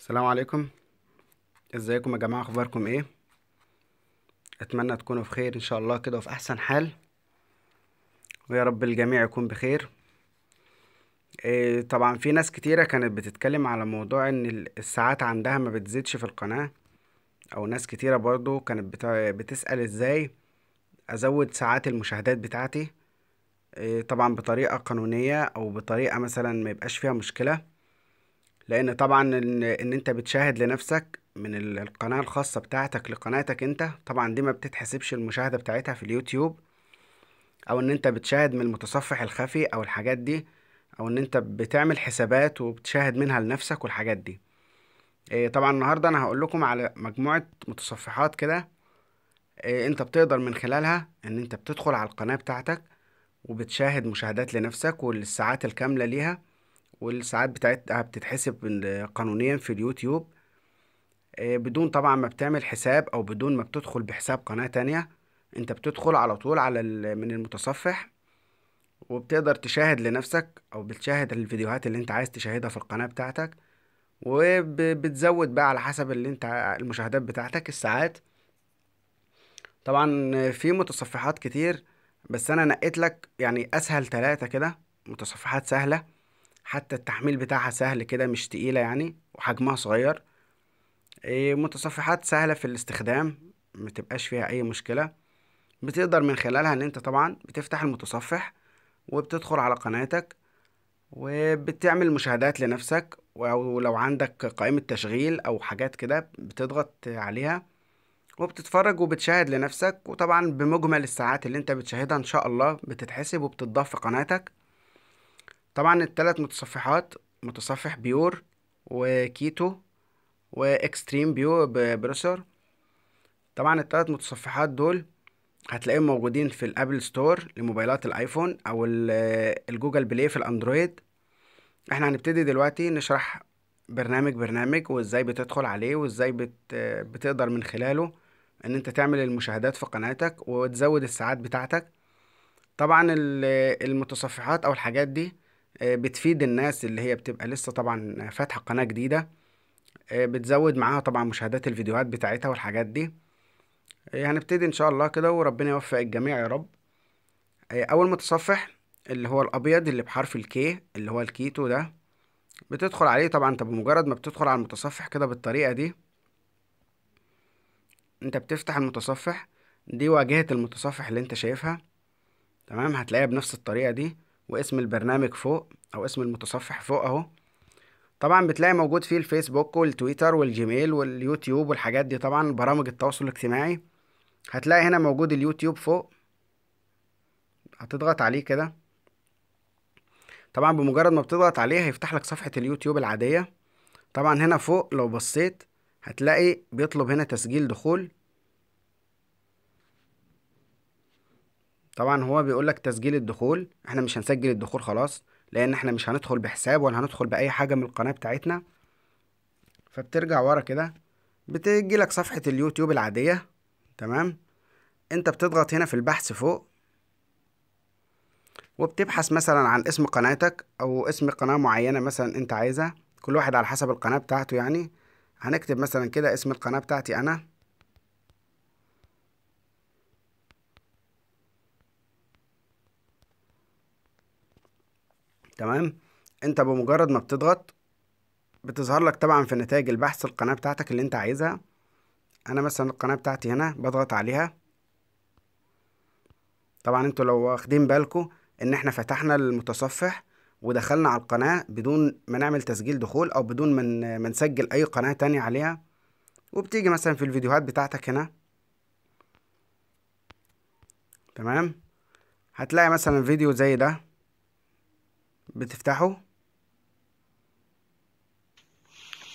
السلام عليكم ازيكم يا جماعه اخباركم ايه اتمنى تكونوا بخير ان شاء الله كده وفي احسن حال ويا رب الجميع يكون بخير إيه طبعا في ناس كتيره كانت بتتكلم على موضوع ان الساعات عندها ما بتزيدش في القناه او ناس كتيره برضو كانت بتسال ازاي ازود ساعات المشاهدات بتاعتي إيه طبعا بطريقه قانونيه او بطريقه مثلا ما يبقاش فيها مشكله لان طبعا ان, إن انت بتشاهد لنفسك من القناه الخاصه بتاعتك لقناتك انت طبعا دي ما بتتحسبش المشاهده بتاعتها في اليوتيوب او ان انت بتشاهد من المتصفح الخفي او الحاجات دي او ان انت بتعمل حسابات وبتشاهد منها لنفسك والحاجات دي آه، طبعا النهارده انا هقول لكم على مجموعه متصفحات كده آه، انت بتقدر من خلالها ان انت بتدخل على القناه بتاعتك وبتشاهد مشاهدات لنفسك والساعات الكامله ليها والساعات بتاعتها بتتحسب قانونيا في اليوتيوب آه، بدون طبعا ما بتعمل حساب او بدون ما بتدخل بحساب قناة تانية انت بتدخل على طول على من المتصفح وبتقدر تشاهد لنفسك او بتشاهد الفيديوهات اللي انت عايز تشاهدها في القناة بتاعتك وبتزود بقى على حسب اللي انت المشاهدات بتاعتك الساعات طبعا في متصفحات كتير بس انا نقيت لك يعني اسهل ثلاثة كده متصفحات سهله حتى التحميل بتاعها سهل كده مش تقيلة يعني وحجمها صغير إيه، متصفحات سهلة في الاستخدام متبقاش فيها أي مشكلة بتقدر من خلالها إن أنت طبعا بتفتح المتصفح وبتدخل على قناتك وبتعمل مشاهدات لنفسك ولو عندك قائمة تشغيل أو حاجات كده بتضغط عليها وبتتفرج وبتشاهد لنفسك وطبعا بمجمل الساعات اللي انت بتشاهدها ان شاء الله بتتحسب وبتضاف في قناتك طبعا التلات متصفحات متصفح بيور وكيتو واكستريم بيو بروسر طبعا التلات متصفحات دول هتلاقيهم موجودين في الابل ستور لموبايلات الايفون او الجوجل بلاي في الاندرويد احنا هنبتدي دلوقتي نشرح برنامج برنامج وازاي بتدخل عليه وازاي بت بتقدر من خلاله ان انت تعمل المشاهدات في قناتك وتزود الساعات بتاعتك طبعا المتصفحات او الحاجات دي آه، بتفيد الناس اللي هي بتبقى لسه طبعا فاتحة قناة جديدة آه، بتزود معاها طبعا مشاهدات الفيديوهات بتاعتها والحاجات دي آه، هنبتدي ان شاء الله كده وربنا يوفق الجميع يا رب اول متصفح اللي هو الابيض اللي بحرف الكي اللي هو الكيتو ده بتدخل عليه طبعا انت بمجرد ما بتدخل على المتصفح كده بالطريقة دي انت بتفتح المتصفح دي واجهة المتصفح اللي انت شايفها تمام هتلاقيها بنفس الطريقة دي واسم البرنامج فوق او اسم المتصفح فوق اهو طبعا بتلاقي موجود فيه الفيسبوك والتويتر والجيميل واليوتيوب والحاجات دي طبعا برامج التواصل الاجتماعي هتلاقي هنا موجود اليوتيوب فوق هتضغط عليه كده طبعا بمجرد ما بتضغط عليه هيفتح لك صفحة اليوتيوب العادية طبعا هنا فوق لو بصيت هتلاقي بيطلب هنا تسجيل دخول طبعا هو بيقول لك تسجيل الدخول احنا مش هنسجل الدخول خلاص لان احنا مش هندخل بحساب ولا هندخل باي حاجه من القناه بتاعتنا فبترجع ورا كده بتيجي لك صفحه اليوتيوب العاديه تمام انت بتضغط هنا في البحث فوق وبتبحث مثلا عن اسم قناتك او اسم قناه معينه مثلا انت عايزها كل واحد على حسب القناه بتاعته يعني هنكتب مثلا كده اسم القناه بتاعتي انا تمام انت بمجرد ما بتضغط بتظهر لك طبعا في نتائج البحث القناة بتاعتك اللي انت عايزها انا مثلا القناة بتاعتي هنا بضغط عليها طبعا انتوا لو واخدين بالكو ان احنا فتحنا المتصفح ودخلنا على القناة بدون ما نعمل تسجيل دخول او بدون ما نسجل اي قناة تانية عليها وبتيجي مثلا في الفيديوهات بتاعتك هنا تمام هتلاقي مثلا فيديو زي ده بتفتحه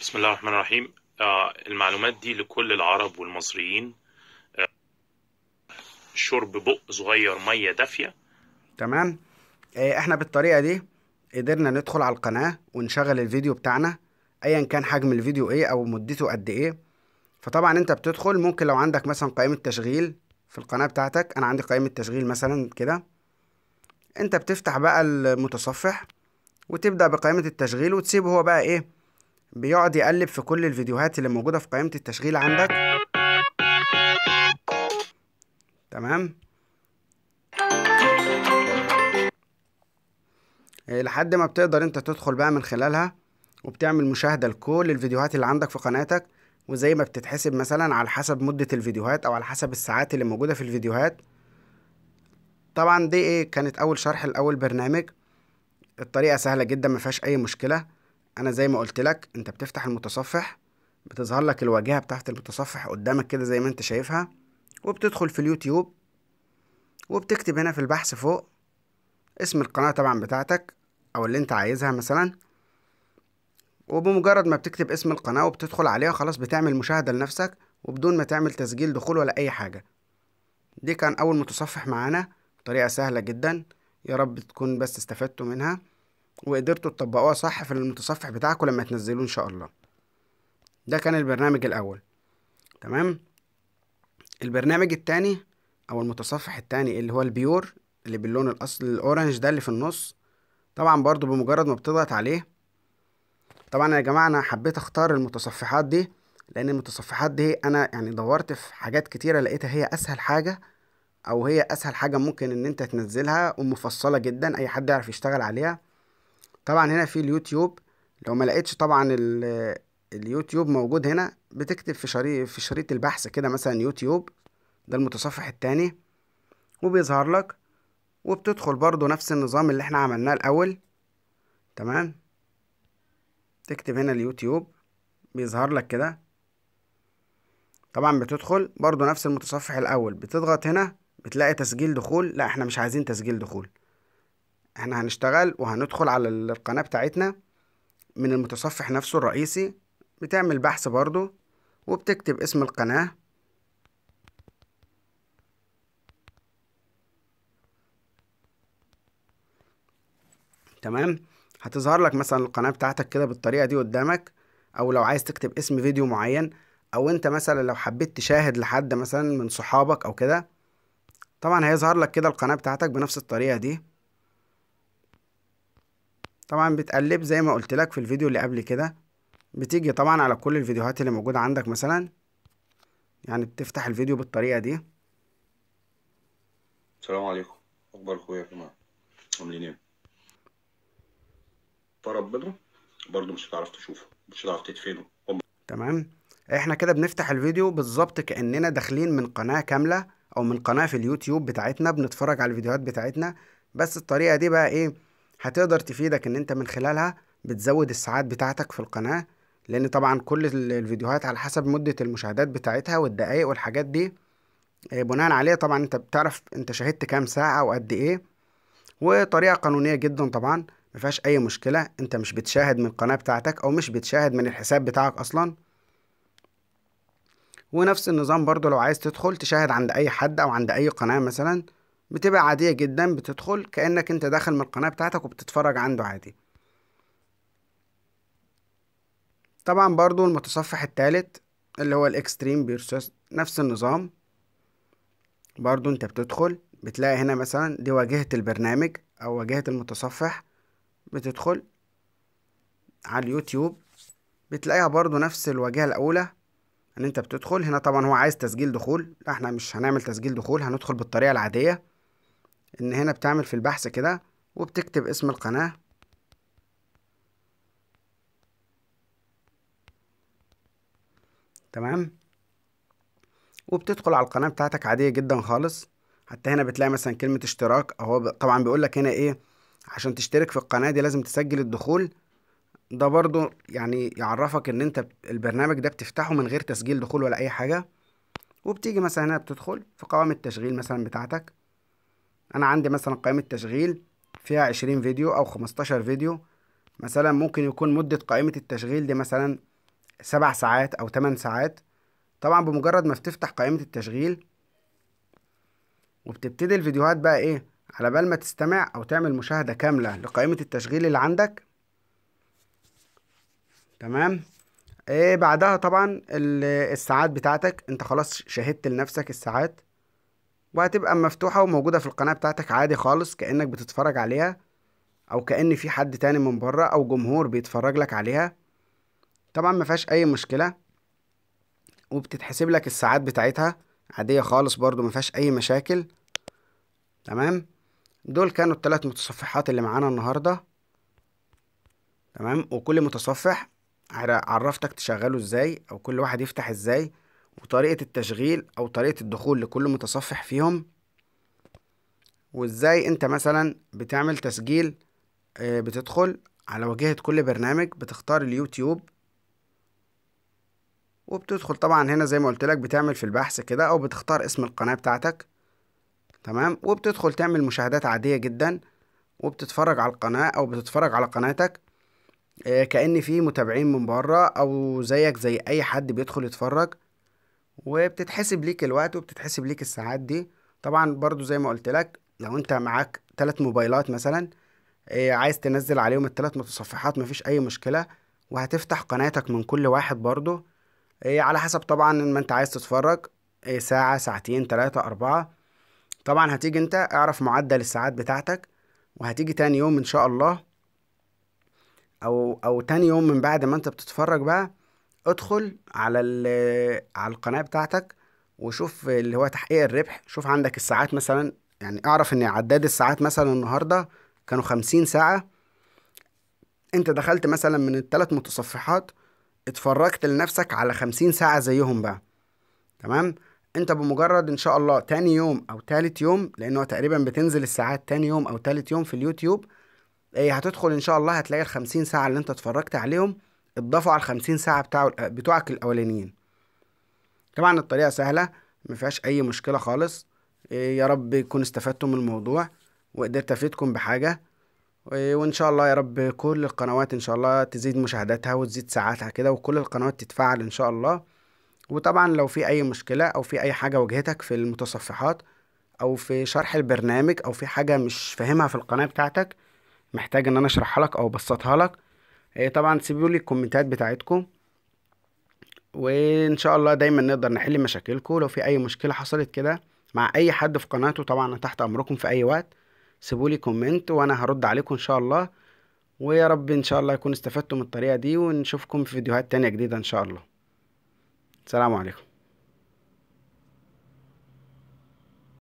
بسم الله الرحمن الرحيم آه، المعلومات دي لكل العرب والمصريين آه، شرب بق صغير ميه دافيه تمام آه، احنا بالطريقه دي قدرنا ندخل على القناه ونشغل الفيديو بتاعنا ايا كان حجم الفيديو ايه او مدته قد ايه فطبعا انت بتدخل ممكن لو عندك مثلا قائمه تشغيل في القناه بتاعتك انا عندي قائمه تشغيل مثلا كده انت بتفتح بقى المتصفح وتبدأ بقائمة التشغيل وتسيبه هو بقى ايه بيقعد يقلب في كل الفيديوهات اللي موجودة في قائمة التشغيل عندك تمام إيه، لحد ما بتقدر انت تدخل بقى من خلالها وبتعمل مشاهدة لكل الفيديوهات اللي عندك في قناتك وزي ما بتتحسب مثلا على حسب مدة الفيديوهات او على حسب الساعات اللي موجودة في الفيديوهات طبعا دي ايه كانت اول شرح لاول برنامج الطريقه سهله جدا ما فيهاش اي مشكله انا زي ما قلت لك انت بتفتح المتصفح بتظهر لك الواجهه بتاعه المتصفح قدامك كده زي ما انت شايفها وبتدخل في اليوتيوب وبتكتب هنا في البحث فوق اسم القناه طبعا بتاعتك او اللي انت عايزها مثلا وبمجرد ما بتكتب اسم القناه وبتدخل عليها خلاص بتعمل مشاهده لنفسك وبدون ما تعمل تسجيل دخول ولا اي حاجه دي كان اول متصفح معانا طريقة سهلة جدا يا رب تكون بس استفدتوا منها وقدرتوا تطبقوها صح في المتصفح بتاعكم لما تنزلوه ان شاء الله ده كان البرنامج الاول تمام البرنامج التاني او المتصفح التاني اللي هو البيور اللي باللون الاصل الاورنج ده اللي في النص طبعا برضو بمجرد ما بتضغط عليه طبعا يا جماعة انا حبيت اختار المتصفحات دي لان المتصفحات دي انا يعني دورت في حاجات كتيرة لقيتها هي اسهل حاجة او هي اسهل حاجه ممكن ان انت تنزلها ومفصله جدا اي حد يعرف يشتغل عليها طبعا هنا في اليوتيوب لو ما لقيتش طبعا اليوتيوب موجود هنا بتكتب في شريط في شريط البحث كده مثلا يوتيوب ده المتصفح التاني وبيظهر لك وبتدخل برضو نفس النظام اللي احنا عملناه الاول تمام تكتب هنا اليوتيوب بيظهر لك كده طبعا بتدخل برضو نفس المتصفح الاول بتضغط هنا بتلاقي تسجيل دخول لا احنا مش عايزين تسجيل دخول احنا هنشتغل وهندخل على القناة بتاعتنا من المتصفح نفسه الرئيسي بتعمل بحث برضو وبتكتب اسم القناة تمام هتظهر لك مثلا القناة بتاعتك كده بالطريقة دي قدامك او لو عايز تكتب اسم فيديو معين او انت مثلا لو حبيت تشاهد لحد مثلا من صحابك او كده طبعا هيظهر لك كده القناة بتاعتك بنفس الطريقة دي طبعا بتقلب زي ما قلت لك في الفيديو اللي قبل كده بتيجي طبعا على كل الفيديوهات اللي موجودة عندك مثلا يعني بتفتح الفيديو بالطريقة دي السلام عليكم أخبار أخويا يا جماعة عاملين ايه فربنا برضه مش هتعرف تشوفه مش هتعرف تدفنه تمام احنا كده بنفتح الفيديو بالظبط كأننا داخلين من قناة كاملة او من قناه في اليوتيوب بتاعتنا بنتفرج على الفيديوهات بتاعتنا بس الطريقه دي بقى ايه هتقدر تفيدك ان انت من خلالها بتزود الساعات بتاعتك في القناه لان طبعا كل الفيديوهات على حسب مده المشاهدات بتاعتها والدقائق والحاجات دي آه، بناء عليها طبعا انت بتعرف انت شاهدت كام ساعه وقد ايه وطريقه قانونيه جدا طبعا مفيهاش اي مشكله انت مش بتشاهد من القناه بتاعتك او مش بتشاهد من الحساب بتاعك اصلا ونفس النظام برضو لو عايز تدخل تشاهد عند اي حد او عند اي قناة مثلا بتبقى عادية جدا بتدخل كأنك انت داخل من القناة بتاعتك وبتتفرج عنده عادي طبعا برضو المتصفح الثالث اللي هو الاكستريم بيرسوس نفس النظام برضو انت بتدخل بتلاقي هنا مثلا دي واجهة البرنامج او واجهة المتصفح بتدخل على اليوتيوب بتلاقيها برضو نفس الواجهة الاولى ان انت بتدخل هنا طبعا هو عايز تسجيل دخول لا احنا مش هنعمل تسجيل دخول هندخل بالطريقة العادية ان هنا بتعمل في البحث كده وبتكتب اسم القناة تمام وبتدخل على القناة بتاعتك عادية جدا خالص حتى هنا بتلاقي مثلا كلمة اشتراك اهو طبعا بيقول لك هنا ايه عشان تشترك في القناة دي لازم تسجل الدخول ده برضو يعني يعرفك ان انت البرنامج ده بتفتحه من غير تسجيل دخول ولا اي حاجة وبتيجي مثلا هنا بتدخل في قوائم التشغيل مثلا بتاعتك انا عندي مثلا قائمة تشغيل فيها عشرين فيديو او خمستاشر فيديو مثلا ممكن يكون مدة قائمة التشغيل دي مثلا سبع ساعات او تمن ساعات طبعا بمجرد ما بتفتح قائمة التشغيل وبتبتدي الفيديوهات بقى ايه على بال ما تستمع او تعمل مشاهدة كاملة لقائمة التشغيل اللي عندك تمام ايه بعدها طبعا الساعات بتاعتك انت خلاص شاهدت لنفسك الساعات وهتبقى مفتوحة وموجودة في القناة بتاعتك عادي خالص كأنك بتتفرج عليها أو كأن في حد تاني من بره أو جمهور بيتفرج لك عليها طبعا مفيهاش أي مشكلة وبتتحسب لك الساعات بتاعتها عادية خالص برضو مفيهاش أي مشاكل تمام دول كانوا التلات متصفحات اللي معانا النهاردة تمام وكل متصفح عرفتك تشغله ازاي او كل واحد يفتح ازاي وطريقة التشغيل او طريقة الدخول لكل متصفح فيهم وازاي انت مثلا بتعمل تسجيل آه، بتدخل على واجهة كل برنامج بتختار اليوتيوب وبتدخل طبعا هنا زي ما قلت لك بتعمل في البحث كده او بتختار اسم القناة بتاعتك تمام وبتدخل تعمل مشاهدات عادية جدا وبتتفرج على القناة او بتتفرج على قناتك آه، كأن في متابعين من بره أو زيك زي أي حد بيدخل يتفرج وبتتحسب ليك الوقت وبتتحسب ليك الساعات دي طبعا برضو زي ما قلت لك لو انت معاك ثلاث موبايلات مثلا آه، عايز تنزل عليهم الثلاث متصفحات مفيش اي مشكله وهتفتح قناتك من كل واحد برضو آه، على حسب طبعا ما انت عايز تتفرج ساعه ساعتين ثلاثه اربعه طبعا هتيجي انت اعرف معدل الساعات بتاعتك وهتيجي تاني يوم ان شاء الله او او تاني يوم من بعد ما انت بتتفرج بقى ادخل على على القناه بتاعتك وشوف اللي هو تحقيق الربح شوف عندك الساعات مثلا يعني اعرف ان عداد الساعات مثلا النهارده كانوا خمسين ساعه انت دخلت مثلا من الثلاث متصفحات اتفرجت لنفسك على خمسين ساعه زيهم بقى تمام انت بمجرد ان شاء الله تاني يوم او تالت يوم لانه تقريبا بتنزل الساعات تاني يوم او تالت يوم في اليوتيوب إيه، هتدخل ان شاء الله هتلاقي ال 50 ساعه اللي انت اتفرجت عليهم اتضافوا على ال 50 ساعه بتاع بتوعك الاولانيين طبعا الطريقه سهله ما فيهاش اي مشكله خالص إيه، يا رب يكون استفدتم من الموضوع وقدرت افيدكم بحاجه إيه، وان شاء الله يا رب كل القنوات ان شاء الله تزيد مشاهداتها وتزيد ساعاتها كده وكل القنوات تتفعل ان شاء الله وطبعا لو في اي مشكله او في اي حاجه واجهتك في المتصفحات او في شرح البرنامج او في حاجه مش فاهمها في القناه بتاعتك محتاج ان انا اشرحها لك او ابسطها لك آه، طبعا سيبوا لي الكومنتات بتاعتكم وان شاء الله دايما نقدر نحل مشاكلكم لو في اي مشكله حصلت كده مع اي حد في قناته طبعا تحت امركم في اي وقت سيبوا لي كومنت وانا هرد عليكم ان شاء الله ويا رب ان شاء الله يكون استفدتم من الطريقه دي ونشوفكم في فيديوهات تانية جديده ان شاء الله سلام عليكم